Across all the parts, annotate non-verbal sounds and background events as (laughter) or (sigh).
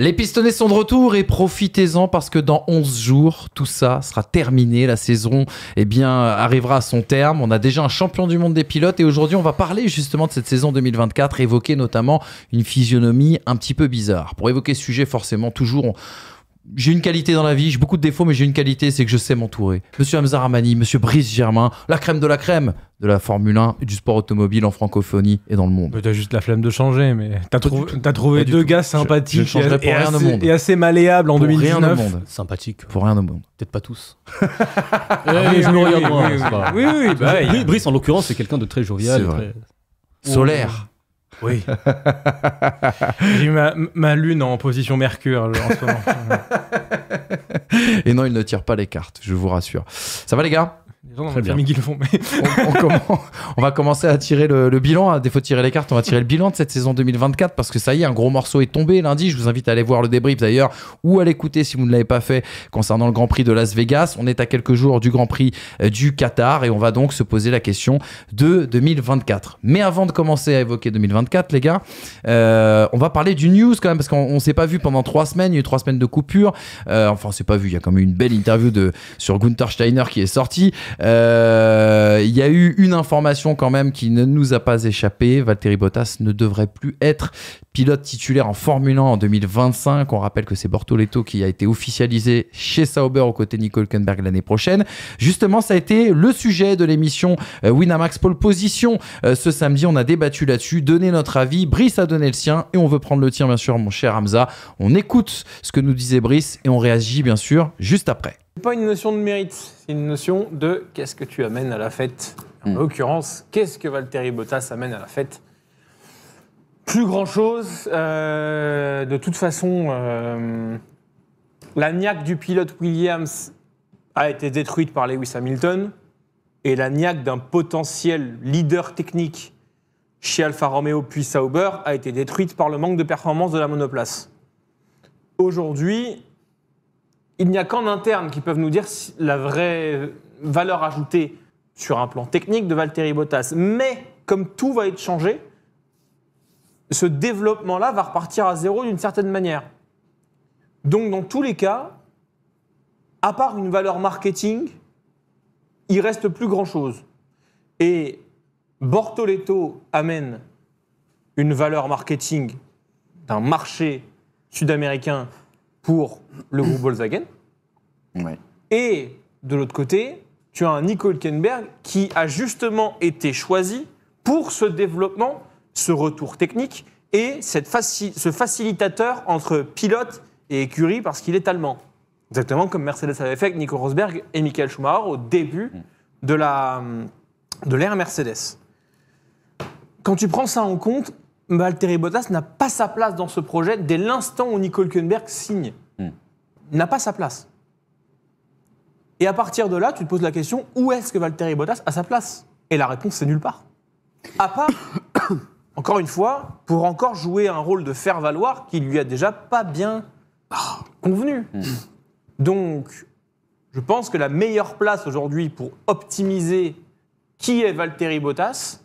Les pistonnets sont de retour et profitez-en parce que dans 11 jours, tout ça sera terminé. La saison eh bien, arrivera à son terme. On a déjà un champion du monde des pilotes et aujourd'hui, on va parler justement de cette saison 2024, évoquer notamment une physionomie un petit peu bizarre. Pour évoquer ce sujet, forcément, toujours, on, j'ai une qualité dans la vie, j'ai beaucoup de défauts, mais j'ai une qualité, c'est que je sais m'entourer. Monsieur Hamza Ramani, monsieur Brice Germain, la crème de la crème de la Formule 1 et du sport automobile en francophonie et dans le monde. Mais t'as juste la flemme de changer, mais t'as as trouvé deux gars sympathiques et, pour rien assez, au monde. et, assez, malléables en pour Rien au monde. Sympathique. Pour rien au monde. Peut-être pas tous. (laughs) oui, je me Oui, oui, oui, bah oui Brice, en l'occurrence, c'est quelqu'un de très jovial. Solaire. Oh, oui. (laughs) J'ai ma, ma, lune en position Mercure euh, en ce moment. Et non, il ne tire pas les cartes, je vous rassure. Ça va les gars on, va commencer à tirer le, bilan. À défaut tirer les cartes, on va tirer le bilan de cette saison 2024 parce que ça y est, un gros morceau est tombé lundi. Je vous invite à aller voir le débrief d'ailleurs ou à l'écouter si vous ne l'avez pas fait concernant le Grand Prix de Las Vegas. On est à quelques jours du Grand Prix euh, du Qatar et on va donc se poser la question de 2024. Mais avant de commencer à évoquer 2024, les gars, euh, on va parler du news quand même parce qu'on ne s'est pas vu pendant trois semaines. Il y a eu trois semaines de coupure. Euh, enfin, on s'est pas vu. Il y a quand même une belle interview de, sur Gunther Steiner qui est sortie. Euh, il y a eu une information quand même qui ne nous a pas échappé. Valtteri Bottas ne devrait plus être pilote titulaire en Formule 1 en 2025. On rappelle que c'est Bortoletto qui a été officialisé chez Sauber aux côtés de Nico Hülkenberg l'année prochaine. Justement, ça a été le sujet de l'émission euh, Winamax Pole Position euh, ce samedi. On a débattu là-dessus, donné notre avis. Brice a donné le sien et on veut prendre le tien, bien sûr, mon cher Hamza. On écoute ce que nous disait Brice et on réagit, bien sûr, juste après pas une notion de mérite, c'est une notion de qu'est-ce que tu amènes à la fête. En hmm. l'occurrence, qu'est-ce que Valtteri Bottas amène à la fête Plus grand-chose. Euh, de toute façon, euh, la niaque du pilote Williams a été détruite par Lewis Hamilton et la niaque d'un potentiel leader technique chez Alfa Romeo puis Sauber a été détruite par le manque de performance de la monoplace. Aujourd'hui, il n'y a qu'en interne qui peuvent nous dire la vraie valeur ajoutée sur un plan technique de Valtteri Bottas. Mais comme tout va être changé, ce développement-là va repartir à zéro d'une certaine manière. Donc dans tous les cas, à part une valeur marketing, il reste plus grand-chose. Et Bortoletto amène une valeur marketing d'un marché sud-américain pour le groupe Volkswagen. (coughs) Et de l'autre côté, tu as un Nico Hülkenberg qui a justement été choisi pour ce développement, ce retour technique et cette ce facilitateur entre pilote et écurie parce qu'il est allemand. Exactement comme Mercedes avait fait avec Nico Rosberg et Michael Schumacher au début mm. de l'ère de Mercedes. Quand tu prends ça en compte, Valtteri Bottas n'a pas sa place dans ce projet dès l'instant où Nicole Kuenberg signe. Hmm. N'a pas sa place. Et à partir de là, tu te poses la question où est-ce que Valtteri Bottas a sa place Et la réponse, c'est nulle part. À part, (coughs) encore une fois, pour encore jouer un rôle de faire-valoir qui lui a déjà pas bien convenu. Hmm. Donc, je pense que la meilleure place aujourd'hui pour optimiser qui est Valtteri Bottas,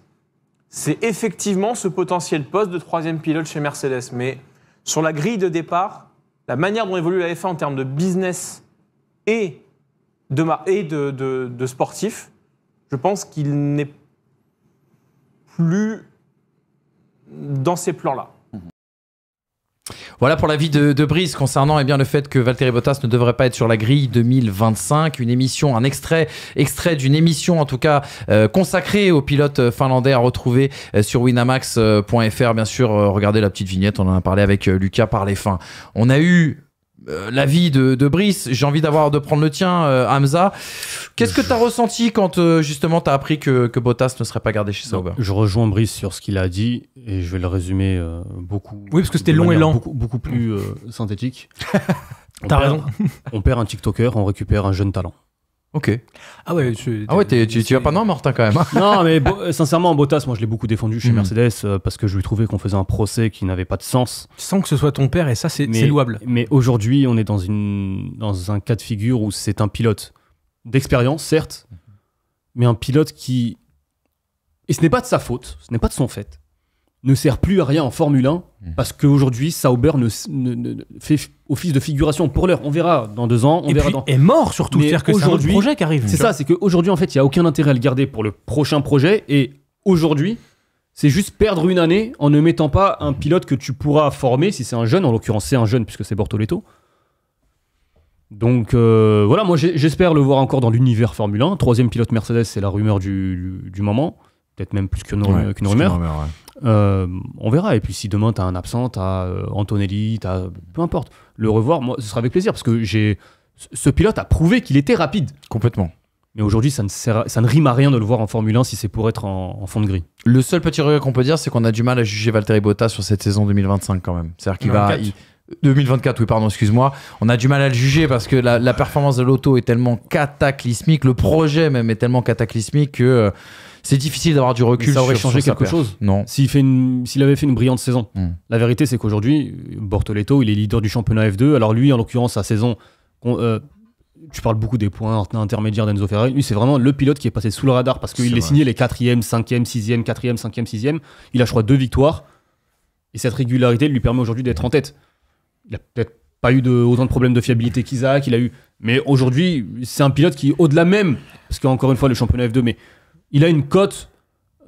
c'est effectivement ce potentiel poste de troisième pilote chez Mercedes. Mais sur la grille de départ, la manière dont évolue la F1 en termes de business et de, de sportif, je pense qu'il n'est plus dans ces plans-là. Voilà pour l'avis de, de Brice concernant eh bien, le fait que Valtteri Bottas ne devrait pas être sur la grille 2025. Une émission, un extrait, extrait d'une émission en tout cas euh, consacrée aux pilotes euh, finlandais à retrouver euh, sur winamax.fr. Bien sûr, regardez la petite vignette, on en a parlé avec Lucas par les fins. On a eu euh, la vie de, Brice, j'ai envie d'avoir de prendre le tien, euh, Hamza. Qu'est-ce que tu as ressenti quand euh, justement tu as appris que, que, Bottas ne serait pas gardé chez Sauber Je rejoins Brice sur ce qu'il a dit et je vais le résumer beaucoup. Oui, parce que c'était long et lent. Beaucoup, beaucoup plus synthétique. (laughs) T'as raison. (laughs) on perd un TikToker, on récupère un jeune talent. Ok. Ah ouais, tu, ah ouais, tu, vas pas dans mortin quand même. Hein. (laughs) non, mais sincèrement sincèrement, Bottas, moi je l'ai beaucoup défendu chez hmm. Mercedes euh, parce que je lui trouvais qu'on faisait un procès qui n'avait pas de sens. Sans que ce soit ton père et ça, c'est c'est louable. Mais aujourd'hui, on est dans, une, dans un cas de figure où c'est un pilote d'expérience, certes, mais un pilote qui. Et ce n'est pas de sa faute, ce n'est pas de son fait ne sert plus à rien en Formule 1 mmh. parce qu'aujourd'hui, Sauber ne, fait office de figuration pour l'heure. On verra dans deux ans. On et verra puis, est mort surtout. cest que c'est projet qui arrive. C'est ça, c'est qu'aujourd'hui, en fait, il n'y a aucun intérêt à le garder pour le prochain projet. Et aujourd'hui, c'est juste perdre une année en ne mettant pas un pilote que tu pourras former, si c'est un jeune, en l'occurrence, c'est un jeune puisque c'est Bortoletto. Donc euh, voilà, moi j'espère le voir encore dans l'univers Formule 1. Troisième pilote Mercedes, c'est la rumeur du, moment. Peut-être même plus euh, qu'une rumeur. Euh, on verra. Et puis si demain t'as un absent, t'as euh, Antonelli, t'as peu importe, le revoir, moi, ce sera avec plaisir parce que j'ai ce pilote a prouvé qu'il était rapide. Complètement. Mais aujourd'hui, ça ne, ça ne rime à rien de le voir en Formule 1 si c'est pour être en... fond de grille. Le seul petit regret qu'on peut dire, c'est qu'on a du mal à juger Valtteri Bottas sur cette saison 2025 quand même. C'est-à-dire qu'il va. 2024, oui, pardon, excuse-moi. On a du mal à le juger parce que la, performance de l'auto est tellement cataclysmique, le projet même est tellement cataclysmique que. Euh, c'est difficile d'avoir du recul. ça aurait changé quelque chose Non. S'il fait une, s'il avait fait une brillante saison. Hmm. La vérité, c'est qu'aujourd'hui, Bortoletto, il est leader du championnat F2. Alors lui, en l'occurrence, sa saison. Euh, tu parles beaucoup des points intermédiaires d'Enzo Ferrari. Lui, c'est vraiment le pilote qui est passé sous le radar parce qu'il est, signé les 4e, 5e, 6e, 4e, 5e, 6e. Il a, je crois, deux victoires. Et cette régularité lui permet aujourd'hui d'être en tête. Il n'a peut-être pas eu de, autant de problèmes de fiabilité qu'Isaac, il a eu. Mais aujourd'hui, c'est un pilote qui, au-delà même, parce qu'encore une fois, le championnat F2, mais il a une cote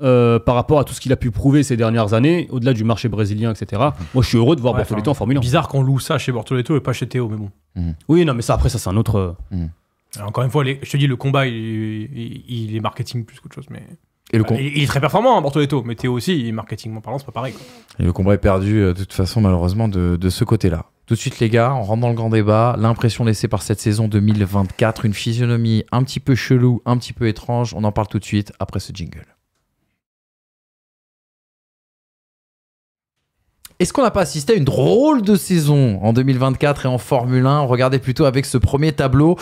euh, par rapport à tout ce qu'il a pu prouver ces dernières années, au-delà du marché brésilien, etc. Mhm. Moi, je suis heureux de voir ouais, en Formule 1. Bizarre qu'on loue ça chez Bortoletto et pas chez Théo, mais bon. Mhm. Oui, non, mais ça, après, ça, c'est un autre. Euh, mhm. encore une fois, je te dis, le combat, il, est marketing plus qu'autre chose, mais. Et il, est très performant, à hein, Bortoletto, mais Théo aussi, marketingment parlant, c'est pas pareil. Et le combat est perdu, euh, de toute façon, malheureusement, de ce côté-là. Tout de suite, les gars, on rentre dans le grand débat. L'impression laissée par cette saison 2024, une physionomie un petit peu chelou, un petit peu étrange. On en parle tout de suite après ce jingle. Est-ce qu'on n'a pas assisté à une drôle de saison en 2024 et en Formule 1 Regardez plutôt avec ce premier tableau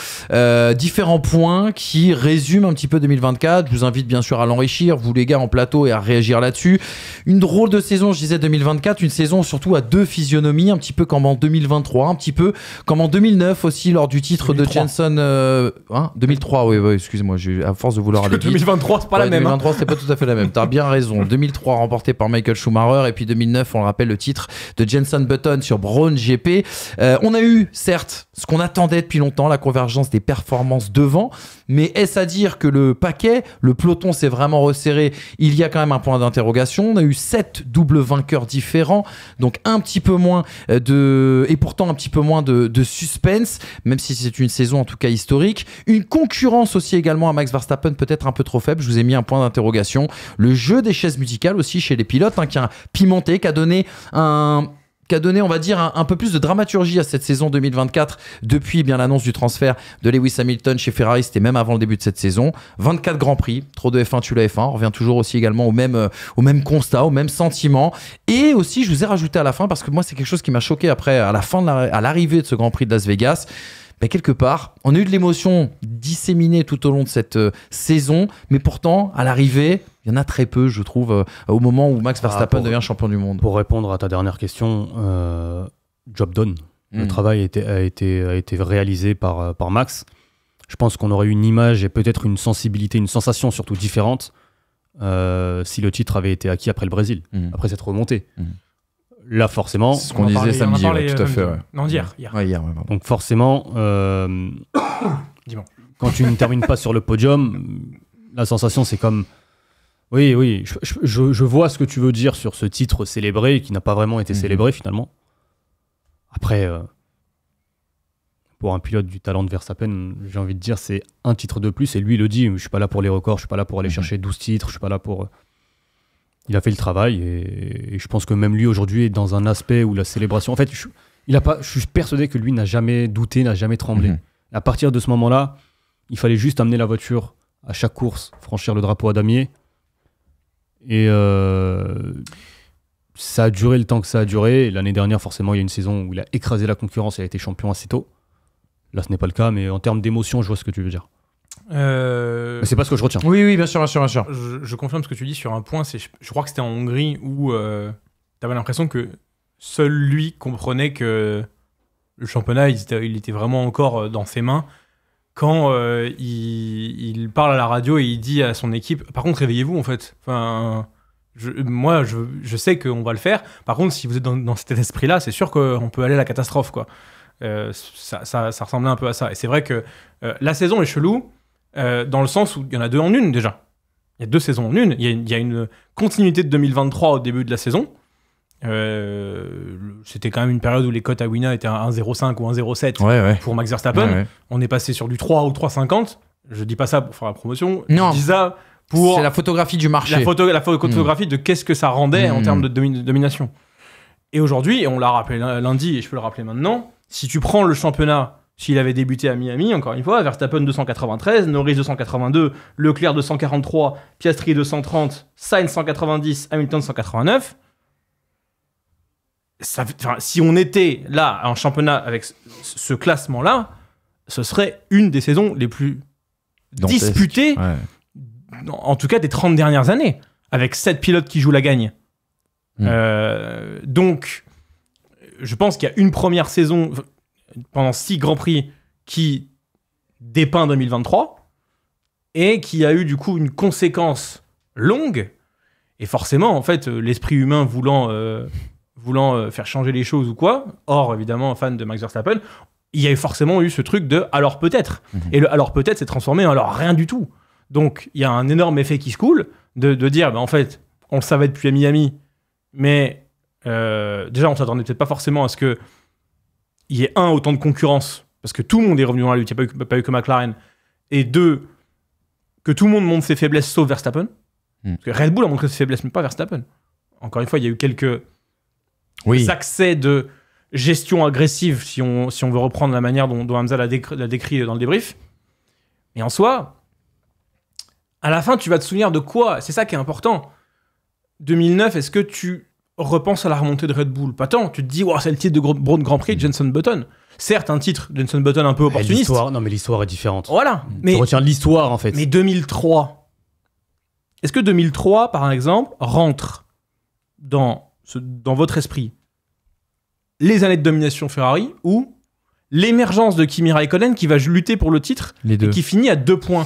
différents points qui résument un petit peu 2024. Je vous invite bien sûr à l'enrichir, vous les gars en plateau, et à réagir là-dessus. Une drôle de saison, je disais 2024, une saison surtout à deux physionomies, un petit peu comme en 2023, un petit peu comme en 2009 aussi lors du titre de Jenson. 2003, oui, oui excusez-moi, à force de vouloir aller. 2023, c'est pas la même. 2023, c'est pas tout à fait la même. T'as bien raison. 2003 remporté par Michael Schumacher et puis 2009, on le rappelle, le titre de Jenson Button sur Brown GP. Euh, on a eu, certes, ce qu'on attendait depuis longtemps, la convergence des performances devant, mais est-ce à dire que le paquet, le peloton s'est vraiment resserré Il y a quand même un point d'interrogation. On a eu sept doubles vainqueurs différents, donc un petit peu moins euh, de. et pourtant un petit peu moins de, suspense, même si c'est une saison en tout cas historique. Une concurrence aussi également à Max Verstappen, peut-être un peu trop faible. Je vous ai mis un point d'interrogation. Le jeu des chaises musicales aussi chez les pilotes, hein, qui a pimenté, qui a donné un qui a donné, on va dire, un, peu plus de dramaturgie à cette saison 2024 depuis eh bien l'annonce du transfert de Lewis Hamilton chez Ferrari, c'était même avant le début de cette saison. 24 Grands Prix, trop de F1, tu la F1, on revient toujours aussi également au même, euh, au même constat, au même sentiment. Et aussi, je vous ai rajouté à la fin, parce que moi, c'est quelque chose qui m'a choqué après, à la fin de à l'arrivée de ce Grand Prix de Las Vegas. Mais quelque part, on a eu de l'émotion disséminée tout au long de cette euh, saison, mais pourtant, à l'arrivée, il y en a très peu, je trouve, euh, au moment où Max ah, Verstappen devient champion du monde. Pour répondre à ta dernière question, euh, job done. Le hmm. travail a été, réalisé euh, par, Max. Je pense qu'on aurait eu une image et peut-être une sensibilité, une sensation surtout différente si le titre avait été acquis après le Brésil, hmm. après cette remontée. Hmm. Là, forcément. ce qu'on disait samedi, tout à fait. Non, hier. Donc, forcément, (coughs) quand tu ne termines pas sur le podium, la sensation, c'est comme oui, oui, je, vois ce que tu veux dire sur ce titre célébré qui n'a pas vraiment été mhm. célébré finalement. Après, euh, pour un pilote du talent de Versapen, j'ai envie de dire c'est un titre de plus et lui le dit, je suis pas là pour les records, je suis pas là pour aller mhm. chercher 12 titres, je suis pas là pour... Euh, il a fait le travail et, je pense que même lui aujourd'hui est dans un aspect où la célébration... En fait, je, il a pas, je suis persuadé que lui n'a jamais douté, n'a jamais tremblé. Mhm. À partir de ce moment-là, il fallait juste amener la voiture à chaque course, franchir le drapeau à damier et euh, ça a duré le temps que ça a duré. L'année dernière, forcément, il y a une saison où il a écrasé la concurrence et a été champion assez tôt. Là, ce n'est pas le cas, mais en termes d'émotion, je vois ce que tu veux dire. Euh, c'est pas ce que je retiens. Oui, oui, bien sûr, bien sûr, Je, confirme ce que tu dis sur un point. C'est, je, crois que c'était en Hongrie où tu euh, t'avais l'impression que seul lui comprenait que le championnat, il était, vraiment encore dans ses mains quand euh, il, parle à la radio et il dit à son équipe par contre réveillez-vous en fait enfin moi je, sais qu'on va le faire par contre si vous êtes dans, cet esprit là c'est sûr qu'on peut aller à la catastrophe quoi euh, ça, ça, ressemblait un peu à ça et c'est vrai que euh, la saison est chelou dans le sens où il y en a deux en une déjà il y a deux saisons en une il y a une continuité de 2023 au début de la saison euh, c'était quand même une période où les cotes à Wina étaient à 1,05 ou 1,07 pour Max Verstappen. On est passé sur du 3 ou 3,50. Je dis pas ça pour faire la promotion. Non. Je dis ça pour. C'est la photographie du marché. La, photo, la photographie hmm. de qu'est-ce que ça rendait en hmm. termes de, de domination. Et aujourd'hui, on l'a rappelé lundi et je peux le rappeler maintenant, si tu prends le championnat s'il avait débuté à Miami, encore une fois, Verstappen 293, Norris 282, Leclerc 243, Piastri 230, Sainz 190, Hamilton 189, si on était là en championnat avec ce, classement-là, ce serait une des saisons les plus disputées, en tout cas des 30 dernières années, avec 7 pilotes qui jouent la gagne. Mm. Euh, donc, je pense qu'il y a une première saison pendant 6 Grands Prix qui dépeint 2023 et qui a eu du coup une conséquence longue. Et forcément, en fait, euh, l'esprit humain voulant euh, voulant euh, faire changer les choses ou quoi, or évidemment fan de Max Verstappen, il y a forcément eu ce truc de alors peut-être. Mhm. Et le alors peut-être s'est transformé en alors rien du tout. Donc il y a un énorme effet qui se coule de, de dire bah, en fait, on le savait depuis à Miami, mais euh, déjà on s'attendait peut-être pas forcément à ce que il y ait un autant de concurrence parce que tout le monde est revenu dans la lutte, il n'y a pas eu, que McLaren. Et deux, que tout le monde montre ses faiblesses sauf Verstappen. Hmm. Parce que Red Bull a montré ses faiblesses, mais pas Verstappen. Encore une fois, il y a eu quelques oui. accès de gestion agressive, si on, si on veut reprendre la manière dont, dont Hamza l'a décrit, dans le débrief. Mais en soi, à la fin, tu vas te souvenir de quoi C'est ça qui est important. 2009, est-ce que tu repenses à la remontée de Red Bull Pas tant. Tu te dis, c'est le titre de Grand Prix, Jenson Button. Certes, un titre, Jenson Button un peu opportuniste. Non, mais l'histoire est différente. Voilà. Mais, tu retiens l'histoire, en fait. Mais 2003. Est-ce que 2003, par exemple, rentre dans dans votre esprit, les années de domination Ferrari ou l'émergence de Kimi Raikkonen qui va lutter pour le titre et qui finit à deux points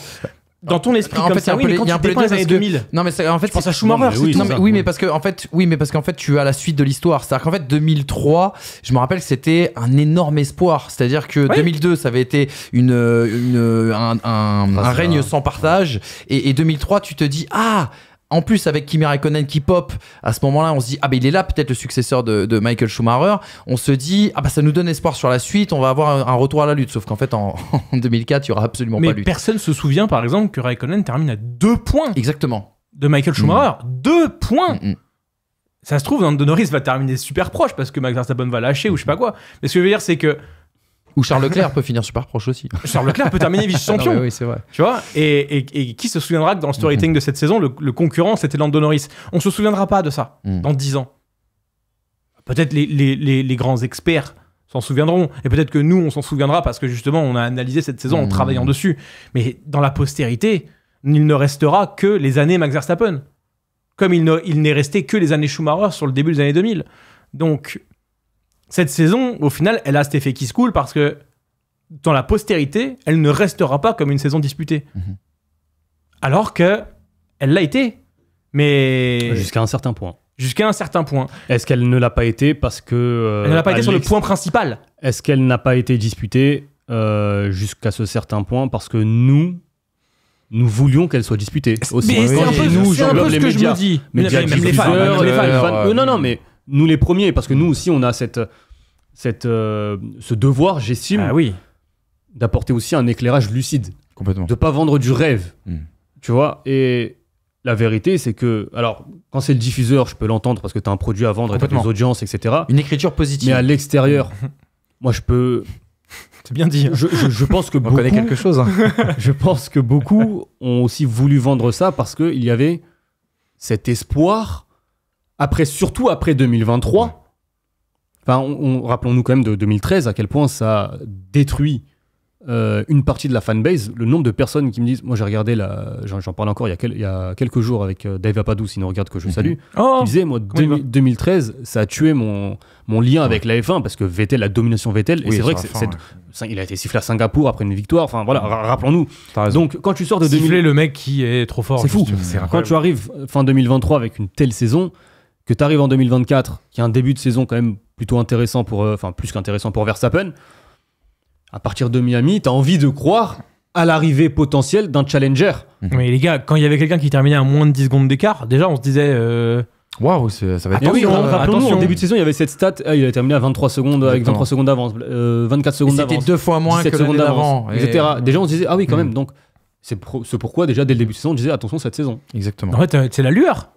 dans ton esprit comme ça, oui, mais y a les années 2000. Non, mais en fait, c'est à Schumacher. oui, mais, parce que en fait, oui, mais parce qu'en fait, tu as la suite de l'histoire. C'est-à-dire qu'en fait, 2003, je me rappelle que c'était un énorme espoir. C'est-à-dire que 2002, ça avait été une, un, ah, règne sans partage, et, et 2003, tu te dis ah en plus avec Kimi Raikkonen qui pop, à ce moment-là, on se dit ah ben il est là peut-être le successeur de, Michael Schumacher. On se dit ah ben, ça nous donne espoir sur la suite, on va avoir un, retour à la lutte. Sauf qu'en fait en, 2004, (laughs) il y aura absolument pas lutte. Mais personne se souvient par exemple que Raikkonen termine à deux points. Exactement. De Michael Schumacher, deux points. Ça se trouve, Norris va terminer super proche parce que Max Verstappen va lâcher ou je sais pas quoi. Mais ce que je veux dire, c'est que ou Charles Leclerc peut finir super proche aussi. (laughs) Charles Leclerc peut terminer vice-champion. oui, c'est vrai. Tu vois et, qui se souviendra que dans le storytelling de cette saison, le, concurrent, c'était Lando Norris. On se souviendra pas de ça mm. dans 10 ans. Peut-être les, les, grands experts s'en souviendront. Et peut-être que nous, on s'en souviendra parce que justement, on a analysé cette saison en mm. travaillant dessus. Mais dans la postérité, il ne restera que les années Max Verstappen. Comme il n'est resté que les années Schumacher sur le début des années 2000. Donc, cette saison, au final, elle a cet effet qui se coule parce que dans la postérité, elle ne restera pas comme une saison disputée. Mhm. Alors que elle l'a été. Mais. Jusqu'à un certain point. Jusqu'à un certain point. Est-ce qu'elle ne l'a pas été parce que. elle n'a pas été sur le point principal. Est-ce qu'elle n'a pas été disputée euh, jusqu'à ce certain point parce que nous, nous voulions qu'elle soit disputée Mais c'est un peu, un peu ce que je me dis. Mais même, les fans. Euh, non, non, mais nous les premiers, parce que nous aussi, on a cette, cette, euh, ce devoir, j'estime, ah oui. d'apporter aussi un éclairage lucide. Complètement. De pas vendre du rêve. Hmm. Tu vois Et la vérité, c'est que. Alors, quand c'est le diffuseur, je peux l'entendre parce que tu as un produit à vendre, tu as des audiences, etc. Une écriture positive. Mais à l'extérieur, (laughs) moi, je peux. C'est bien dit. Hein. Je, pense que On connaît quelque chose. Hein. (laughs) je pense que beaucoup ont aussi voulu vendre ça parce qu'il y avait cet espoir après, surtout après 2023, enfin, rappelons-nous quand même de 2013 à quel point ça détruit euh, une partie de la fanbase. Le nombre de personnes qui me disent, moi j'ai regardé, j'en, parle encore il y, a y, a quelques jours avec euh, Dave Apadou, s'il nous regarde que je mhm. salue, oh, il disait, moi 2013, ça a tué mon, mon lien avec la F1 parce que Vettel, la domination Vettel, et c'est vrai que il a été sifflé à Singapour après une victoire, enfin voilà, rappelons-nous. Donc quand tu sors de 2023 le mec qui est trop fort, c'est fou. Quand tu arrives fin 2023 avec une telle saison, que tu arrives en 2024, qui a un début de saison quand même plutôt intéressant pour, euh, enfin plus qu'intéressant pour Verstappen, à partir de Miami, tu as envie de croire à l'arrivée potentielle d'un challenger. Mhm. Mais les gars, quand il y avait quelqu'un qui terminait à moins de 10 secondes d'écart, déjà on se disait. Euh, Waouh, ça va être. Ah oui, hein. en début de saison, il y avait cette stat. Ah, il a terminé à 23 secondes avec 23 secondes d'avance, 24 euh, secondes d'avance. C'était deux fois moins que secondes d'avance, etc. Déjà, on se disait, ah oui, quand mhm. même. Donc, c'est pourquoi, déjà, dès le début de saison, on disait, attention cette saison. Exactement. En fait, c'est la lueur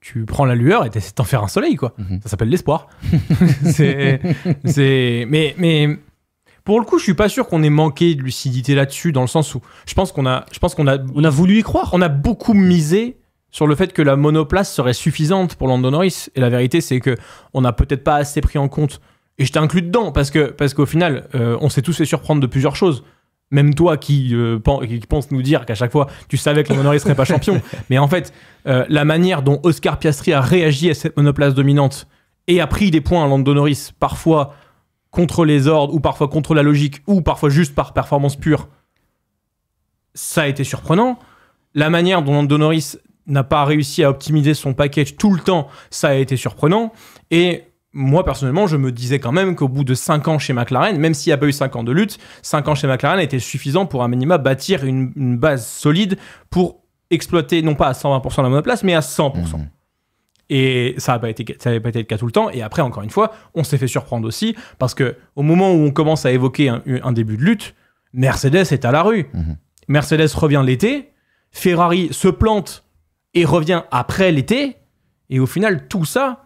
tu prends la lueur et t'essaies t'en faire un soleil, quoi. Mhm. Ça s'appelle l'espoir. (laughs) c'est, mais, mais pour le coup, je suis pas sûr qu'on ait manqué de lucidité là-dessus, dans le sens où je pense qu'on a, je pense qu'on a, on a voulu y croire. On a beaucoup misé sur le fait que la monoplace serait suffisante pour Landonoris. Et la vérité, c'est que on n'a peut-être pas assez pris en compte. Et je t'inclus dedans parce que, parce qu'au final, euh, on s'est tous fait surprendre de plusieurs choses. Même toi qui, euh, penses pense nous dire qu'à chaque fois tu savais que le ne serait pas (laughs) champion, mais en fait euh, la manière dont Oscar Piastri a réagi à cette monoplace dominante et a pris des points à Lando Norris parfois contre les ordres ou parfois contre la logique ou parfois juste par performance pure, ça a été surprenant. La manière dont Lando Norris n'a pas réussi à optimiser son package tout le temps, ça a été surprenant. Et moi personnellement, je me disais quand même qu'au bout de 5 ans chez McLaren, même s'il n'y a pas eu 5 ans de lutte, 5 ans chez McLaren était suffisant pour à minima bâtir une, base solide pour exploiter non pas à 120% la monoplace, mais à 100%. Mhm. Et ça n'avait pas, été, ça été le cas tout le temps. Et après, encore une fois, on s'est fait surprendre aussi, parce que au moment où on commence à évoquer un, début de lutte, Mercedes est à la rue. Mhm. Mercedes revient l'été, Ferrari se plante et revient après l'été. Et au final, tout ça,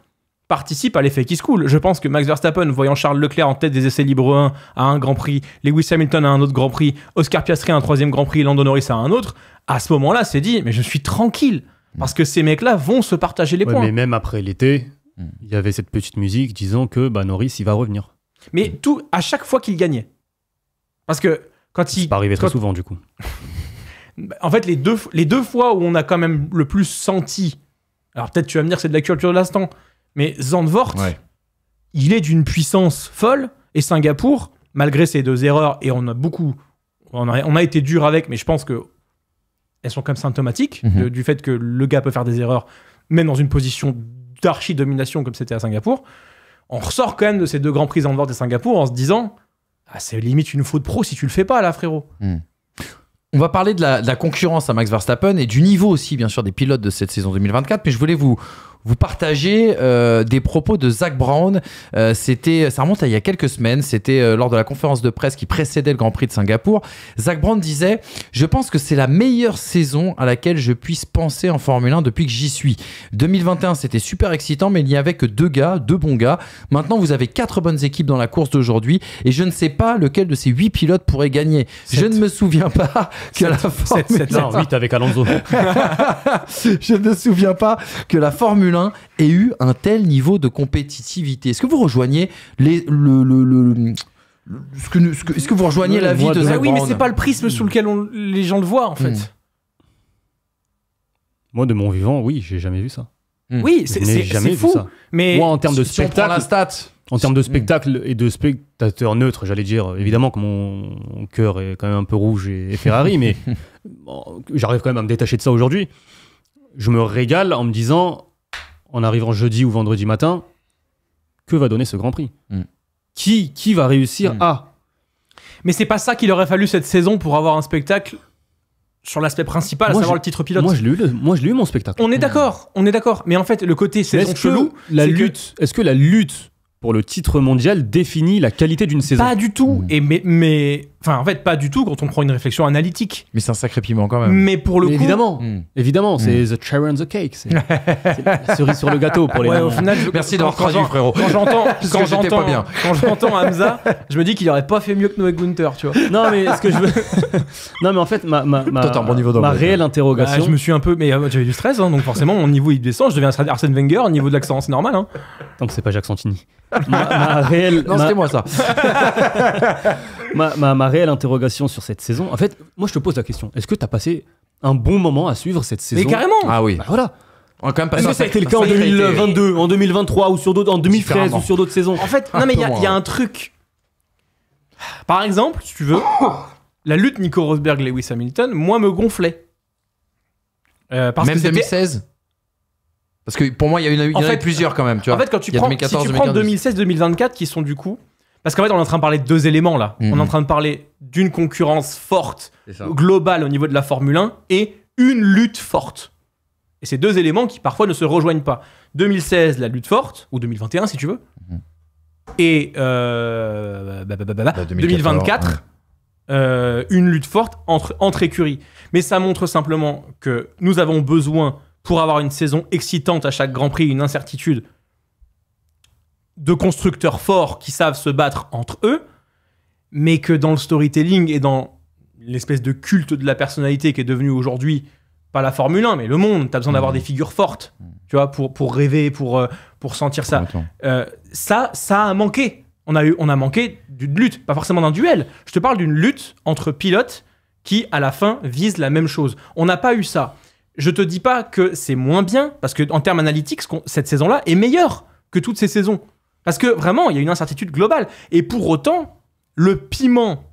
participe à l'effet qui se coule. Je pense que Max Verstappen, voyant Charles Leclerc en tête des essais libres 1 à un Grand Prix, Lewis Hamilton à un autre Grand Prix, Oscar Piastri à un troisième Grand Prix, Lando Norris à un autre, à ce moment-là, s'est dit, mais je suis tranquille, mm. parce que ces mecs-là vont se partager les points. Mais même après l'été, mm. il y avait cette petite musique disant que bah, Norris, il va revenir. Mais tout à chaque fois qu'il gagnait. Parce que quand il... C'est pas très souvent, du coup. (laughs) en fait, les deux, les deux fois où on a quand même le plus senti, alors peut-être tu vas me dire c'est de la culture de l'instant, mais Zandvoort, il est d'une puissance folle. Et Singapour, malgré ces deux erreurs, et on a beaucoup, on a, on a été dur avec, mais je pense que elles sont quand même symptomatiques mhm. du fait que le gars peut faire des erreurs, même dans une position d'archi-domination comme c'était à Singapour. On ressort quand même de ces deux grands prix Zandvoort et Singapour en se disant ah, c'est limite une faute pro si tu le fais pas là, frérot. Hmm. On va parler de la, de la, concurrence à Max Verstappen et du niveau aussi, bien sûr, des pilotes de cette saison 2024. Mais je voulais vous, vous partagez euh, des propos de Zach Brown. Euh, c'était, ça remonte à il y a quelques semaines. C'était euh, lors de la conférence de presse qui précédait le Grand Prix de Singapour. Zach Brown disait "Je pense que c'est la meilleure saison à laquelle je puisse penser en Formule 1 depuis que j'y suis. 2021, c'était super excitant, mais il n'y avait que deux gars, deux bons gars. Maintenant, vous avez quatre bonnes équipes dans la course d'aujourd'hui, et je ne sais pas lequel de ces huit pilotes pourrait gagner. Je ne me souviens pas (laughs) que la Formule 1 avec Alonso. (laughs) je ne me souviens pas que la Formule et eu un tel niveau de compétitivité. Est-ce que vous rejoignez les, le, est-ce que vous rejoignez la vie de Zach ah Oui, mais c'est pas le prisme sous lequel les gens le voient, en fait. Hmm. Moi, de mon vivant, oui, j'ai jamais vu ça. Hmm. Oui, c'est, fou. Mais Moi, en termes de spectacle, en termes de hmm. spectacle et de spectateur neutre, j'allais dire, évidemment que mon, cœur est quand même un peu rouge et, Ferrari, mais (laughs) j'arrive quand même à me détacher de ça aujourd'hui. Je me régale en me disant, en arrivant jeudi ou vendredi matin, que va donner ce Grand Prix mm. qui, qui va réussir mm. à Mais c'est pas ça qu'il aurait fallu cette saison pour avoir un spectacle sur l'aspect principal, à savoir le titre pilote. Moi, je l'ai eu, moi, je mon spectacle. On est d'accord, on est d'accord. Mais en fait, le côté saison chelou, la lutte, est-ce que la lutte pour le titre mondial définit la qualité d'une saison Pas du tout. Mm. Et mais, mais Enfin, en fait, pas du tout quand on prend une réflexion analytique. Mais c'est un sacré piment quand même. Mais pour le coup. Évidemment, hmm. évidemment, c'est hmm. the cherry on the cake. (laughs) C'est la cerise sur le gâteau pour les ouais, au final, Merci d'avoir croisé, frérot. Quand j'entends, (laughs) quand bien. quand j'entends Hamza, je me dis qu'il aurait pas fait mieux que Noé Gunther, tu vois. Non, mais ce que je veux. (laughs) non, mais en fait, ma, ma, ma, ma réelle interrogation. Bah, je me suis un peu. Mais euh, j'avais du stress, hein, donc forcément, mon niveau il descend. Je deviens Arsène Wenger au niveau de l'accent, c'est normal. Donc hein. Tant que c'est pas Jacques Santini. ma, réelle. Non, c'était moi ça ma, ma, ma, réelle interrogation sur cette saison, en fait, moi je te pose la question est-ce que tu as passé un bon moment à suivre cette saison Mais carrément Ah oui. Bah, voilà. quand même Est-ce que ça le cas en 2022, en 2023 ou sur d'autres, en 2013 ou sur d'autres saisons En fait, non mais il y, a un truc. Par exemple, si tu veux, (coughs) la lutte Nico Rosberg-Lewis Hamilton, moi, me gonflait. Euh, même 2016 Parce que pour moi, il y, a en, eu plusieurs quand même. En fait, quand tu prends, si tu prends 2016-2024, qui sont du coup parce qu'en fait, on est en train de parler de deux éléments là. On est mhm. en train de parler d'une concurrence forte, globale au niveau de la Formule 1 et une lutte forte. Et ces deux éléments qui parfois ne se rejoignent pas. 2016, la lutte forte, ou 2021 si tu veux. Mhm. Et 2024, euh, bah, bah, bah, euh, une lutte forte entre, entre écuries. Mais ça montre simplement que nous avons besoin, pour avoir une saison excitante à chaque Grand Prix, une incertitude, de constructeurs forts qui savent se battre entre eux, mais que dans le storytelling et dans l'espèce de culte de la personnalité qui est devenu aujourd'hui pas la Formule 1, mais le monde, tu as besoin d'avoir mmh. des figures fortes, mmh. tu vois, pour, pour rêver, pour, euh, pour sentir ça. Euh, ça, ça a manqué. On a, eu, on a manqué d'une lutte, pas forcément d'un duel. Je te parle d'une lutte entre pilotes qui, à la fin, visent la même chose. On n'a pas eu ça. Je te dis pas que c'est moins bien, parce que en termes analytiques, cette saison-là est meilleure que toutes ces saisons. Parce que vraiment, il y a une incertitude globale. Et pour autant, le piment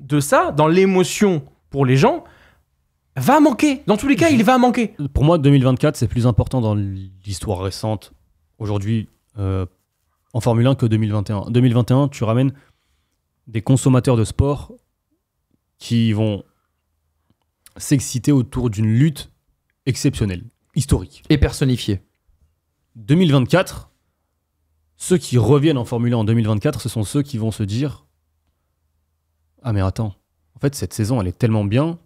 de ça, dans l'émotion pour les gens, va manquer. Dans tous les cas, il va manquer. Pour moi, 2024, c'est plus important dans l'histoire récente, aujourd'hui, euh, en Formule 1 que 2021. 2021, tu ramènes des consommateurs de sport qui vont s'exciter autour d'une lutte exceptionnelle, historique. Et personnifiée. 2024, ceux qui reviennent en Formule 1 en 2024, ce sont ceux qui vont se dire Ah, mais attends, en fait, cette saison, elle est tellement bien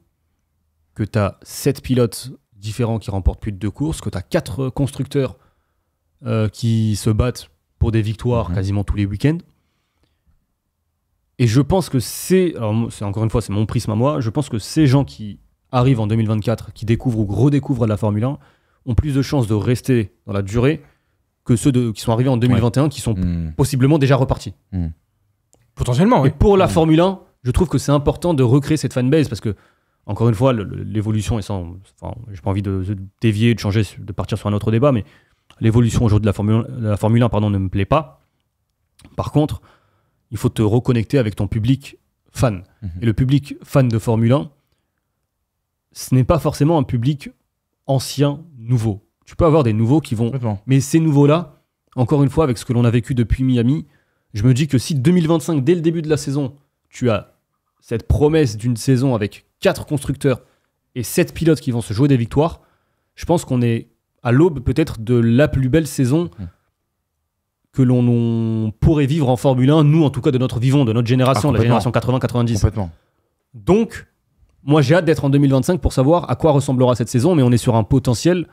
que tu as 7 pilotes différents qui remportent plus de deux courses, que tu as 4 constructeurs euh, qui se battent pour des victoires mhm. quasiment tous les week-ends. Et je pense que c'est, c'est encore une fois, c'est mon prisme à moi, je pense que ces gens qui arrivent en 2024, qui découvrent ou redécouvrent la Formule 1, ont plus de chances de rester dans la durée que ceux qui sont arrivés en 2021 qui sont hmm. possiblement déjà repartis. Hmm. Potentiellement. Et pour la hmm. Formule 1, je trouve que c'est important de recréer cette fanbase parce que, encore une fois, l'évolution et sans. Enfin, j'ai pas envie de, dévier, de changer, de partir sur un autre débat, mais l'évolution aujourd'hui de la Formule, 1 pardon, ne me plaît pas. Par contre, il faut te reconnecter avec ton public fan. Et le public fan de Formule 1, ce n'est pas forcément un public ancien, nouveau tu peux avoir des nouveaux qui vont. Mais ces nouveaux-là, encore une fois, avec ce que l'on a vécu depuis Miami, je me dis que si 2025, dès le début de la saison, tu as cette promesse d'une saison avec quatre constructeurs et sept pilotes qui vont se jouer des victoires, je pense qu'on est à l'aube peut-être de la plus belle saison que l'on pourrait vivre en Formule 1, nous en tout cas de notre vivant, de notre génération, la génération 80-90. Donc, moi j'ai hâte d'être en 2025 pour savoir à quoi ressemblera cette saison, mais on est sur un potentiel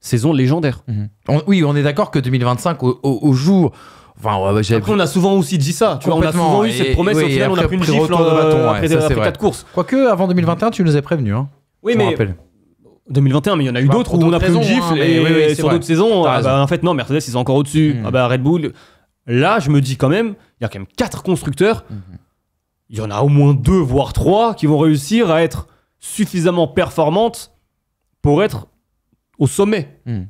saison légendaire. Mhm. oui, on est d'accord que 2025, au, jour. Enfin, bah, après, on a souvent aussi dit ça. Tu vois, on a souvent eu cette promesse au final, on a pris une gifle en, hein, de bâton. après, quatre courses. Quoique, avant 2021, tu nous as prévenu. Hein. Oui, mais. 2021, mais il y en a eu d'autres où on a pris une gifle hein, et, oui, sur d'autres saisons. Ah bah, en fait, non, Mercedes, ils sont encore au-dessus. Mm. Ah, bah, Red Bull. Là, je me dis quand même, il y a quand même quatre constructeurs. Mm-hmm. Il y en a au moins deux, voire trois, qui vont réussir à être suffisamment performantes pour être au sommet. Hmm.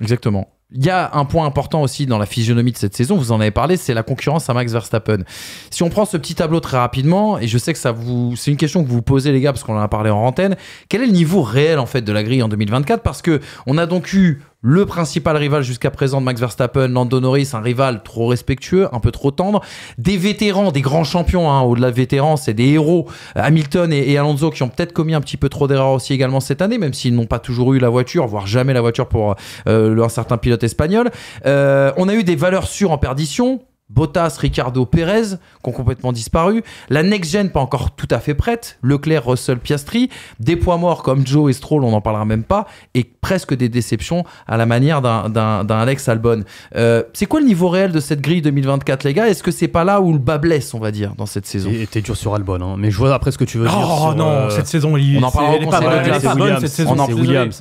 Exactement. Il y a un point important aussi dans la physionomie de cette saison, vous en avez parlé, c'est la concurrence à Max Verstappen. Si on prend ce petit tableau très rapidement, et je sais que ça vous, c'est une question que vous vous posez les gars parce qu'on en a parlé en antenne, quel est le niveau réel en fait de la grille en 2024 Parce que on a donc eu le principal rival jusqu'à présent de Max Verstappen, Lando Norris, un rival trop respectueux, un peu trop tendre, des vétérans, des grands champions, hein, au-delà de vétérans, c'est des héros, euh, Hamilton et, Alonso qui ont peut-être commis un petit peu trop d'erreurs aussi également cette année, même s'ils n'ont pas toujours eu la voiture, voire jamais la voiture pour euh, euh un certain pilote espagnol. Euh, on a eu des valeurs sûres en perdition, Bottas, Ricardo, Perez qui ont complètement disparu. La next-gen, pas encore tout à fait prête. Leclerc, Russell, Piastri. Des poids morts comme Joe et Stroll, on n'en parlera même pas. Et presque des déceptions à la manière d'un Alex Albon. Euh, c'est quoi le niveau réel de cette grille 2024, les gars Est-ce que c'est pas là où le bas blesse, on va dire, dans cette saison Et t'es dur sur Albon, hein. mais je vois après ce que tu veux dire. Oh non, cette saison, on en parlera au de cette saison,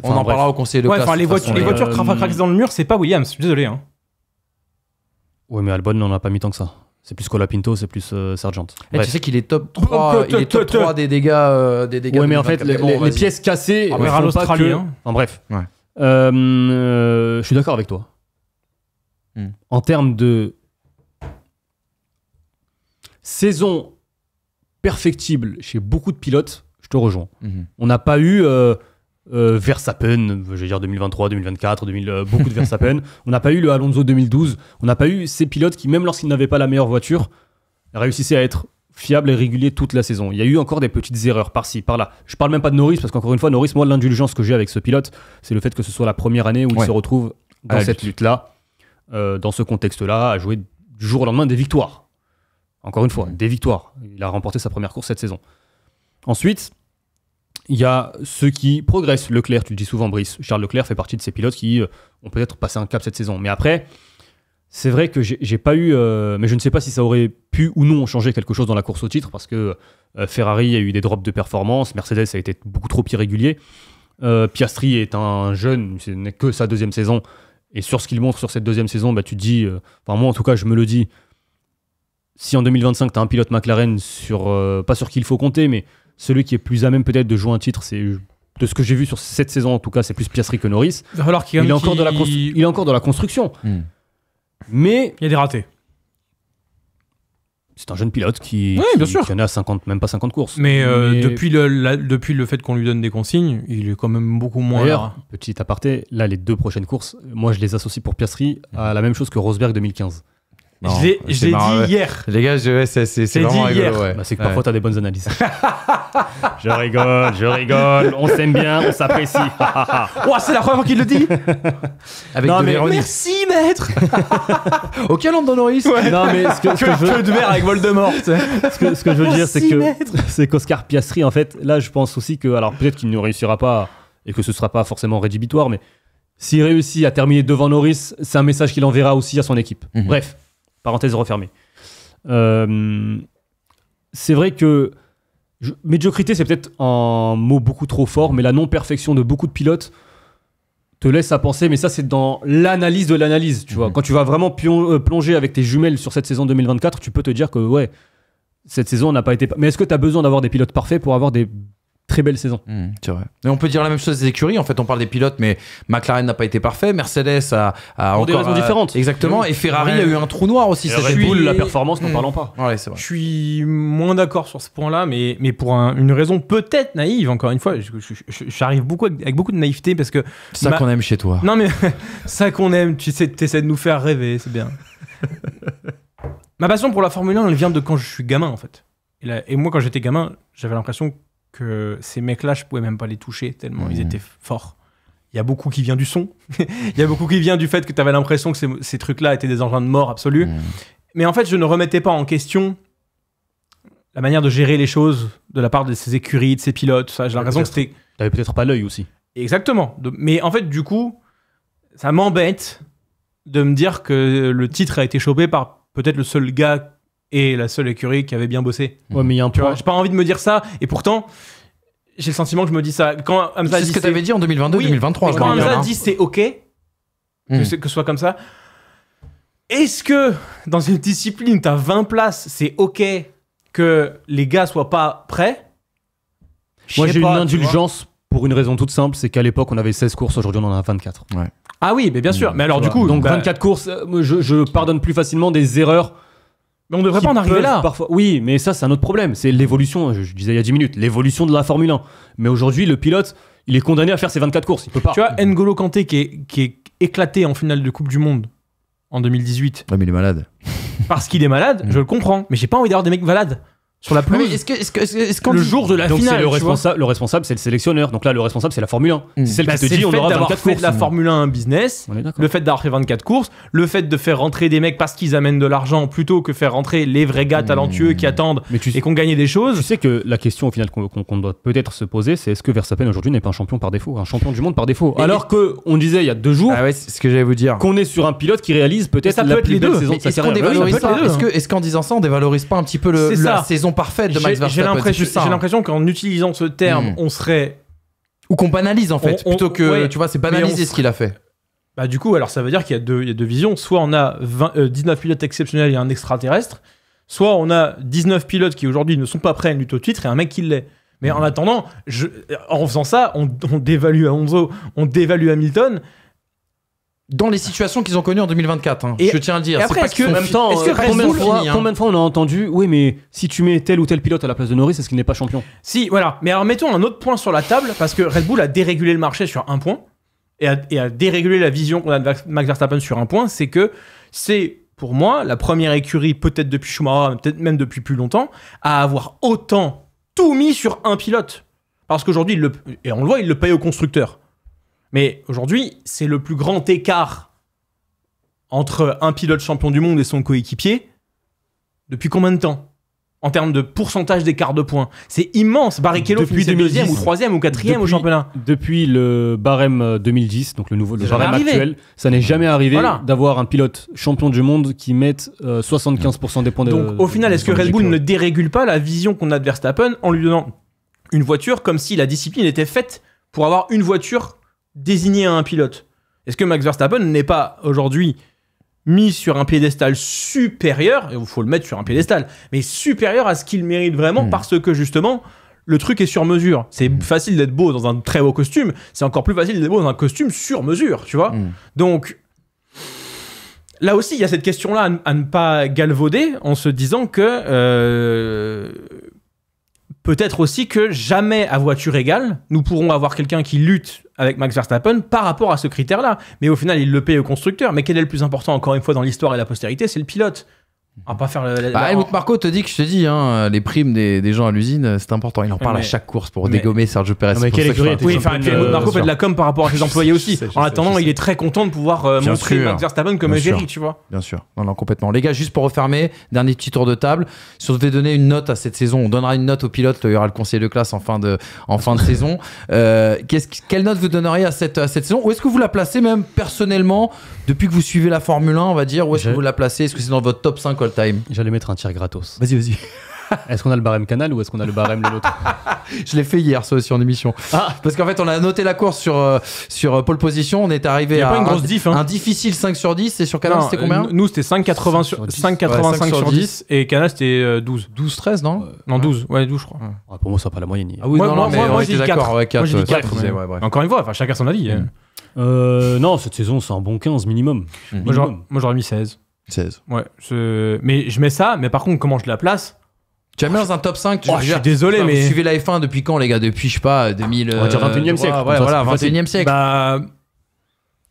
on en, parlera au conseil de ouais, les, voitures, les dans le mur, c'est pas Williams, je suis désolé. Hein. Ouais, mais Albon n'en a pas mis tant que ça. C'est plus Colapinto, c'est plus euh, Sargent. Eh, tu sais qu'il est top 3, des dégâts. Euh, des dégâts Ouais, mais en fait, les, pièces cassées. Ah, euh, en bref. je suis d'accord avec toi. Hmm. En termes de saison perfectible chez beaucoup de pilotes, je te rejoins. Hmm. On n'a pas eu euh, je vais dire 2023, 2024, euh, beaucoup de Versapen, (laughs) on n'a pas eu le Alonso 2012. On n'a pas eu ces pilotes qui, même lorsqu'ils n'avaient pas la meilleure voiture, réussissaient à être fiables et réguliers toute la saison. Il y a eu encore des petites erreurs par-ci, par-là. Je parle même pas de Norris, parce qu'encore une fois, Norris, moi, l'indulgence que j'ai avec ce pilote, c'est le fait que ce soit la première année où il se retrouve dans ah, cette lutte-là, euh, dans ce contexte-là, à jouer du jour au lendemain des victoires. Encore une fois, des victoires. Il a remporté sa première course cette saison. Ensuite, il y a ceux qui progressent. Leclerc, tu le dis souvent, Brice. Charles Leclerc fait partie de ces pilotes qui euh, ont peut-être passé un cap cette saison. Mais après, c'est vrai que j'ai pas eu, euh, mais je ne sais pas si ça aurait pu ou non changer quelque chose dans la course au titre, parce que euh, Ferrari a eu des drops de performance, Mercedes a été beaucoup trop irrégulier. Piastri est un jeune, ce n'est que sa deuxième saison, et sur ce qu'il montre sur cette deuxième saison, bah, tu te dis, enfin moi en tout cas je me le dis, si en 2025 tu as un pilote McLaren, sur, pas sur qui il faut compter, mais celui qui est plus à même peut-être de jouer un titre, c'est de ce que j'ai vu sur cette saison en tout cas, c'est plus Piastri que Norris. il, est encore dans la construction. Hmm. Mais il y a des ratés. C'est un jeune pilote qui, oui, bien à 50, même pas 50 courses. Euh, Mais, Depuis, le, depuis le fait qu'on lui donne des consignes, il est quand même beaucoup moins. D'ailleurs, petit aparté, là, les deux prochaines courses, moi je les associe pour Piastri hmm. à la même chose que Rosberg 2015 j'ai je l'ai dit hier. Les gars, je, c'est, c'est, c'est dit bah, c'est que parfois, t'as des bonnes analyses. (laughs) je rigole, je rigole. On s'aime bien, on s'apprécie. (laughs) Oh, c'est la première fois qu'il le dit. (laughs) Avec non, merci, maître. Aucun nom Norris. Non, mais ce que, ce que, je... de avec Voldemort. ce, que, je veux dire, c'est que c'est qu'Oscar Piastri, en fait, là, je pense aussi que, alors peut-être qu'il ne réussira pas et que ce sera pas forcément rédhibitoire, mais s'il réussit à terminer devant Norris, c'est un message qu'il enverra aussi à son équipe. Mhm. Bref, Parenthèse refermée. Euh, c'est vrai que médiocrité, c'est peut-être un mot beaucoup trop fort, mais la non-perfection de beaucoup de pilotes te laisse à penser, mais ça c'est dans l'analyse de l'analyse, tu vois. Mhm. Quand tu vas vraiment euh, plonger avec tes jumelles sur cette saison 2024, tu peux te dire que ouais, cette saison n'a pas été... Mais est-ce que tu as besoin d'avoir des pilotes parfaits pour avoir des très belle saison. Hmm. c'est vrai. Mais on peut dire la même chose des écuries. En fait, on parle des pilotes, mais McLaren n'a pas été parfait. Mercedes a, a Pour des raisons différentes. Exactement. Et Ferrari a eu un trou noir aussi. c'est La la performance, n'en parlant hmm. parlons pas. vrai. Je suis moins d'accord sur ce point-là, mais, mais pour une raison peut-être naïve. Encore une fois, j'arrive beaucoup avec, beaucoup de naïveté parce que ça qu'on aime chez toi. Non mais (laughs) ça qu'on aime. Tu sais, essaies de nous faire rêver, c'est bien. (laughs) ma passion pour la Formule 1, elle vient de quand je suis gamin en fait. Et, et moi, quand j'étais gamin, j'avais l'impression que ces mecs-là, je pouvais même pas les toucher tellement ils mmh. étaient forts. Il y a beaucoup qui vient du son. (laughs) Il y a beaucoup qui vient du fait que tu avais l'impression que ces, trucs-là étaient des engins de mort absolus. Mmh. Mais en fait, je ne remettais pas en question la manière de gérer les choses de la part de ces écuries, de ces pilotes. J'ai l'impression que peut-être pas l'œil aussi. Exactement. Mais en fait, du coup, ça m'embête de me dire que le titre a été chopé par peut-être le seul gars et la seule écurie qui avait bien bossé. Ouais, mais tu J'ai pas envie de me dire ça, et pourtant, j'ai le sentiment que je me dis ça. Quand Hamza C'est ce que avais dit en 2022, oui, 2023. Quand Hamza hein. dit c'est ok, hmm. que, ce soit comme ça, est-ce que dans une discipline t'as 20 places, c'est ok que les gars soient pas prêts Moi, j'ai une indulgence pour une raison toute simple, c'est qu'à l'époque, on avait 16 courses, aujourd'hui, on en a 24. Ah oui, mais bien sûr. Hmm. mais alors, du coup. Donc, 24 bah courses, euh, je pardonne plus facilement des erreurs mais on ne devrait pas en arriver là. Parfois... Oui, mais ça, c'est un autre problème. C'est l'évolution, je, disais il y a 10 minutes, l'évolution de la Formule 1. Mais aujourd'hui, le pilote, il est condamné à faire ses 24 courses. Tu vois, N'Golo Kanté qui est, qui est éclaté en finale de Coupe du Monde en 2018. Ouais, mais il est malade. Parce qu'il est malade, mm. je le comprends. Mais j'ai pas envie d'avoir des mecs malades sur la pluie. Ah est le jour de la finale, le responsable, le responsable c'est le sélectionneur. Donc là le responsable c'est la Formule 1. Hmm. C'est celle bah, qui te dit le fait d'avoir fait de la Formule 1 un business, le fait d'avoir fait 24 courses, le fait de faire rentrer des mecs parce qu'ils amènent de l'argent plutôt que faire rentrer les vrais gars talentueux qui hmm. attendent et qu'on gagne des tu sais que la question au final qu'on doit peut-être se poser c'est est-ce que Verstappen aujourd'hui n'est pas un champion par défaut, un champion du monde par défaut Alors que on disait il y a deux jours ah ce que vous dire. qu'on est sur un pilote qui réalise peut-être la plus les belle deux. saison de sa hein. Est-ce qu'en disant ça, on dévalorise pas un petit peu la saison parfaite de Max Verstappen. J'ai hein. l'impression qu'en utilisant ce terme, hmm. on serait. Ou qu'on banalise en fait, plutôt que. tu vois, c'est banaliser ce qu'il a fait. Bah, du coup, alors ça veut dire qu'il y, y, a deux visions. Soit on a 20, 19 euh, pilotes exceptionnels et un extraterrestre, soit on a 19 pilotes qui aujourd'hui ne sont pas prêts à une lutte au titre et un mec qui l'est. Mais en hmm. attendant, en faisant ça, on, on dévalue Alonso, on dévalue Hamilton dans les situations qu'ils ont connues en 2024. Hein. je tiens à le dire. après, que- même fois, combien de fois on a entendu Oui, mais si tu mets tel ou tel pilote à la place de Norris, est-ce qu'il n'est pas champion Si, voilà. Mais alors, mettons un autre point sur la table, parce que Red Bull a dérégulé le marché sur un point, et a, dérégulé la vision qu'on a de Max Verstappen sur un point, c'est que c'est, pour moi, la première écurie, peut-être depuis Schumacher, peut-être même depuis plus longtemps, à avoir autant tout mis sur un pilote. Parce qu'aujourd'hui, et on le voit, il le paye aux constructeurs. Mais aujourd'hui, c'est le plus grand écart entre un pilote champion du monde et son coéquipier depuis combien de temps en termes de pourcentage d'écart de points. C'est immense. Barrichello depuis le deuxième ou troisième ou quatrième au championnat. Depuis le barème euh, 2010, donc le nouveau barème actuel, ça n'est jamais arrivé d'avoir un pilote champion du monde qui mette 75% euh, des points. Donc au final, est-ce que Red Bull ne dérégule pas la vision qu'on a de Verstappen en lui donnant une voiture comme si la discipline était faite pour avoir une voiture Désigner à un pilote. Est-ce que Max Verstappen n'est pas aujourd'hui mis sur un piédestal supérieur, et il faut le mettre sur un piédestal, mais supérieur à ce qu'il mérite vraiment hmm. parce que justement, le truc est sur mesure. C'est hmm. facile d'être beau dans un très beau costume, c'est encore plus facile d'être beau dans un costume sur mesure, tu vois. Hmm. Donc, là aussi, il y a cette question-là à, ne pas galvauder en se disant que euh, peut-être aussi que jamais à voiture égale, nous pourrons avoir quelqu'un qui lutte avec Max Verstappen par rapport à ce critère-là. Mais au final, il le paye au constructeur. Mais quel est le plus important, encore une fois, dans l'histoire et la postérité C'est le pilote. On pas faire la- bah, Marco te dit que je te dis, hein, les primes des, des gens à l'usine, c'est important. Il en parle à chaque course pour dégommer Sergio Perez. mais Oui, Marco euh, fait de la com par rapport à ses (laughs) employés aussi. en attendant, il est très content de pouvoir euh, montrer Max Verstappen comme un tu vois. Bien sûr, non, non, complètement. Les gars, juste pour refermer, dernier petit tour de table. Si on devait donner une note à cette saison, on donnera une note au pilote, il y aura le conseiller de classe en fin de, en fin de saison. (laughs) Euh, quelle note vous donneriez à cette, à cette saison Où est-ce que vous la placez même personnellement Depuis que vous suivez la Formule 1, on va dire, où est-ce que vous la placez Est-ce que c'est dans votre top 5 J'allais mettre un tir gratos. Vas-y, vas-y. (laughs) Est-ce qu'on a le barème canal ou est-ce qu'on a le barème de l'autre (laughs) Je l'ai fait hier, ça aussi en émission. Ah. Parce qu'en fait, on a noté la course sur, euh, sur euh, pole position. On est arrivé à un, hein. un difficile 5 sur 10. Et sur Canal, c'était combien euh, Nous, c'était 5,85 sur, 5, sur 10. Et Canal, c'était 12. 12, 13, non Non, 12. Ouais, 12, je crois. Ah, pour moi, ça pas la moyenne. Ah, oui, non, mais moi, j'ai dit 4. Encore une fois, enfin, chacun son avis. Hein. Mm. Euh, non, cette saison, c'est un bon 15 mm. minimum. Moi, j'aurais mis 16. 16. Ouais, mais je mets ça, mais par contre, comment je la place tu as mis oh, dans un top 5, je suis désolé, mais. Vous suivez la F1 depuis quand, les gars Depuis, je sais pas, 2000. On 21 e euh, siècle. Ouais, voilà, 21 e siècle. Bah.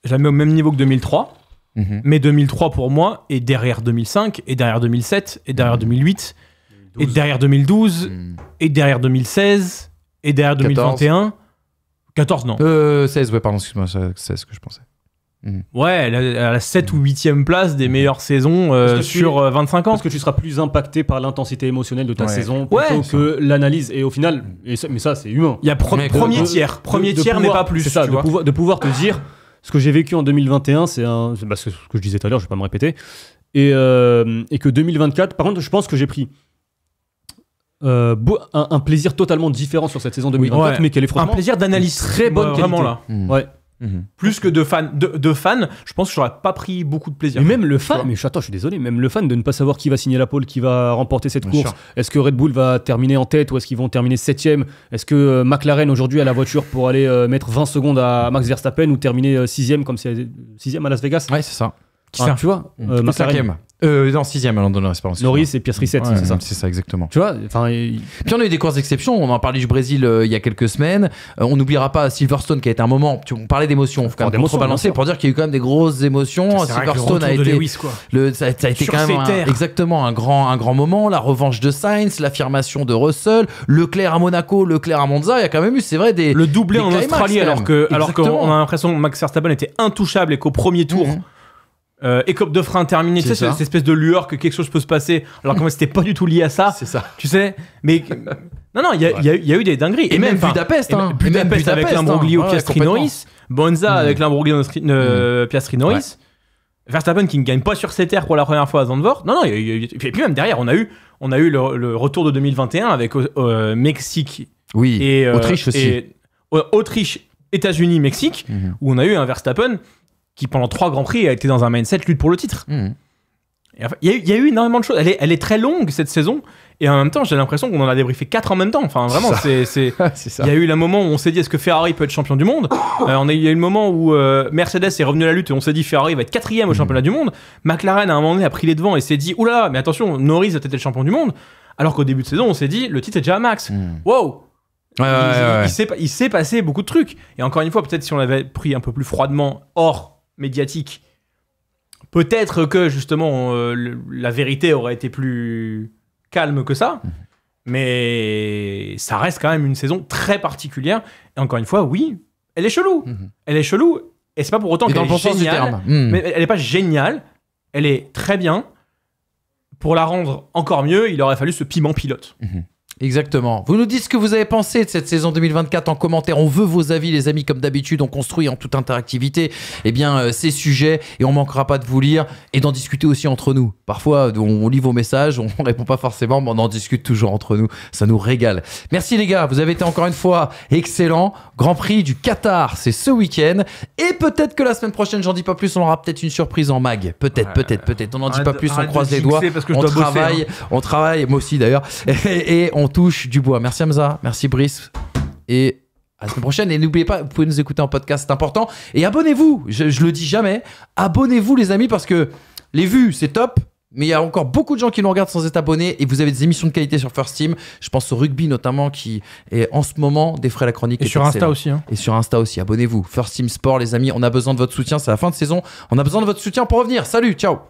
Je la mets au même niveau que 2003. Mhm. Mais 2003 pour moi est derrière 2005, mhm. et derrière 2007, et derrière 2008, et derrière 2012, et derrière 2016, et derrière 2021. 14, 14 non. Euh, 16, ouais, pardon, excuse-moi, c'est ce que je pensais. Mhm. Ouais, à la 7 ou 8 e place des meilleures saisons euh, sur 25 euh, ans. Parce que tu seras plus impacté par l'intensité émotionnelle de ta saison plutôt que l'analyse. Et au final, mais ça, c'est humain. Il y a premier tiers, premier tiers, n'est mais pas plus. ça, de, Pouvoir, te dire ce que j'ai vécu en 2021, bah, c'est ce que je disais tout à l'heure, je vais pas me répéter. Et, euh, que 2024, par contre, je pense que j'ai pris. un, plaisir totalement différent sur cette saison 2024, mais qu'elle est franchement un plaisir d'analyse très bonne qualité. Vraiment là. Mm. Ouais. Mhm. Plus que de fans, de, je pense que j'aurais pas pris beaucoup de plaisir. même le fan, mais attends, je suis désolé, même le fan de ne pas savoir qui va signer la pole, qui va remporter cette course. Est-ce que Red Bull va terminer en tête ou est-ce qu'ils vont terminer septième Est-ce que euh, McLaren aujourd'hui a la voiture pour aller euh, mettre 20 secondes à Max Verstappen ou terminer 6 euh, sixième comme c'est sixième à Las Vegas Ouais, c'est ça. Tu vois euh, cinquième. Euh, non, sixième à London Espérance. Norris et pièce Reset, c'est ça. C'est ça, exactement. Tu vois, enfin. Puis on a eu des courses d'exception. On en parlé du Brésil euh, il y a quelques semaines. Euh, on n'oubliera pas Silverstone qui a été un moment. Tu, on parlait d'émotions. Oh, on pour dire qu'il y a eu quand même des grosses émotions. Silverstone a été. quoi. Le, ça, a été quand même exactement un grand, un grand moment. La revanche de Sainz, l'affirmation de Russell, Leclerc à Monaco, Leclerc à Monza. Il y a quand même eu, c'est vrai, des. Le doublé en Australie alors que, alors qu'on a l'impression que Max Verstappen était intouchable et qu'au premier tour. Mhm. Euh, écope de frein terminée, tu cette espèce de lueur que quelque chose peut se passer, alors qu'en fait c'était pas du tout lié à ça. C'est ça. Tu sais, mais (laughs) non, non, il y, a eu des dingueries. Et, même, Budapest, hein. Budapest, avec l'imbroglio hein. au Piastri Bonza mm. avec l'imbroglio au Piastri euh, mm. Verstappen qui ne gagne pas sur ses terres pour la première fois à Zandvoort. Non, non, y a, et puis même derrière, on a eu, on a eu le, retour de 2021 avec euh, Mexique. Oui, et, Autriche aussi. Autriche, États-Unis, Mexique, mm-hmm. où on a eu un Verstappen qui pendant trois grands prix a été dans un mindset lutte pour le titre. Hmm. il, y a eu, énormément de choses. Elle est, elle est très longue cette saison. Et en même temps, j'ai l'impression qu'on en a débriefé quatre en même temps. Enfin, vraiment, c'est. (laughs) Il y a eu le moment où on s'est dit est-ce que Ferrari peut être champion du monde euh, on Il y a eu le moment où euh, Mercedes est revenu à la lutte et on s'est dit Ferrari va être quatrième au hmm. championnat du monde. McLaren, à un moment donné, a pris les devants et s'est dit oula mais attention, Norris va peut-être le champion du monde. Alors qu'au début de saison, on s'est dit le titre est déjà à max. waouh hmm. Wow Il, s'est passé beaucoup de trucs. Et encore une fois, peut-être si on l'avait pris un peu plus froidement hors médiatique. Peut-être que justement euh, la vérité aurait été plus calme que ça, mhm. mais ça reste quand même une saison très particulière. Et encore une fois, oui, elle est chelou. Mhm. Elle est chelou, et c'est pas pour autant qu'elle est géniale. Mhm. Mais elle est pas géniale, elle est très bien. Pour la rendre encore mieux, il aurait fallu ce piment pilote. Exactement. Vous nous dites ce que vous avez pensé de cette saison 2024 en commentaire. On veut vos avis, les amis, comme d'habitude. On construit en toute interactivité eh bien, euh, ces sujets et on manquera pas de vous lire et d'en discuter aussi entre nous. Parfois, euh, on, lit vos messages, on (laughs) répond pas forcément, mais on en discute toujours entre nous. Ça nous régale. Merci les gars, vous avez été encore une fois excellent. Grand Prix du Qatar, c'est ce week-end. Et peut-être que la semaine prochaine, j'en dis pas plus, on aura peut-être une surprise en mag. Peut-être, peut-être, peut-être. On n'en dit pas plus, on croise les doigts. Parce que on, travaille, hein. on travaille, moi aussi d'ailleurs. (laughs) et on touche du bois. Merci Hamza, merci Brice. Et à la semaine prochaine. Et n'oubliez pas, vous pouvez nous écouter en podcast, c'est important. Et abonnez-vous, je, le dis jamais, abonnez-vous les amis parce que les vues, c'est top. Mais il y a encore beaucoup de gens qui nous regardent sans être abonnés et vous avez des émissions de qualité sur First Team. Je pense au rugby notamment qui est en ce moment des frais la chronique. Et sur Insta aussi. Hein. Et sur Insta aussi, abonnez-vous. First Team Sport les amis, on a besoin de votre soutien, c'est la fin de saison. On a besoin de votre soutien pour revenir. Salut, ciao